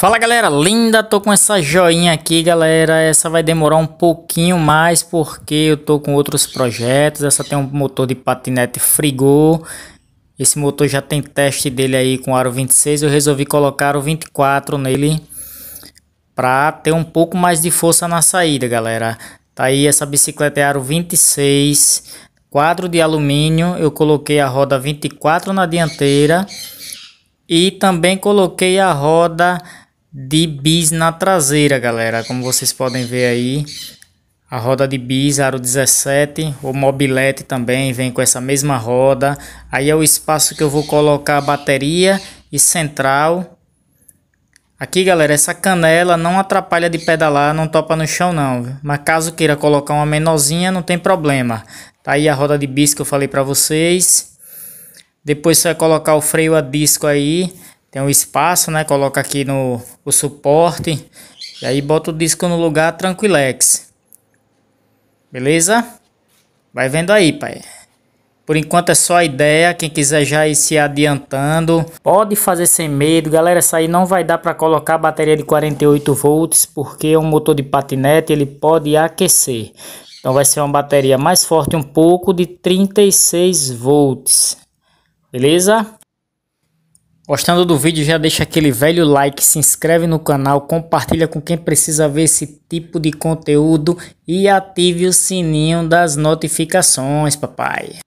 Fala galera, linda, tô com essa joinha aqui galera, essa vai demorar um pouquinho mais porque eu tô com outros projetos, essa tem um motor de patinete frigor, esse motor já tem teste dele aí com aro 26, eu resolvi colocar o 24 nele para ter um pouco mais de força na saída galera, tá aí essa bicicleta é aro 26, quadro de alumínio, eu coloquei a roda 24 na dianteira e também coloquei a roda de bis na traseira, galera. Como vocês podem ver aí, a roda de bis aro 17, o mobilete também vem com essa mesma roda. Aí é o espaço que eu vou colocar a bateria e central. Aqui, galera, essa canela não atrapalha de pedalar, não topa no chão não. Mas caso queira colocar uma menorzinha, não tem problema. Tá aí a roda de bis que eu falei para vocês. Depois você vai colocar o freio a disco aí tem um espaço, né? Coloca aqui no o suporte. E aí bota o disco no lugar tranquilex. Beleza? Vai vendo aí, pai. Por enquanto é só a ideia, quem quiser já ir se adiantando, pode fazer sem medo. Galera, essa aí não vai dar para colocar a bateria de 48 volts, porque é um motor de patinete, ele pode aquecer. Então vai ser uma bateria mais forte um pouco de 36 volts. Beleza? Gostando do vídeo, já deixa aquele velho like, se inscreve no canal, compartilha com quem precisa ver esse tipo de conteúdo e ative o sininho das notificações, papai.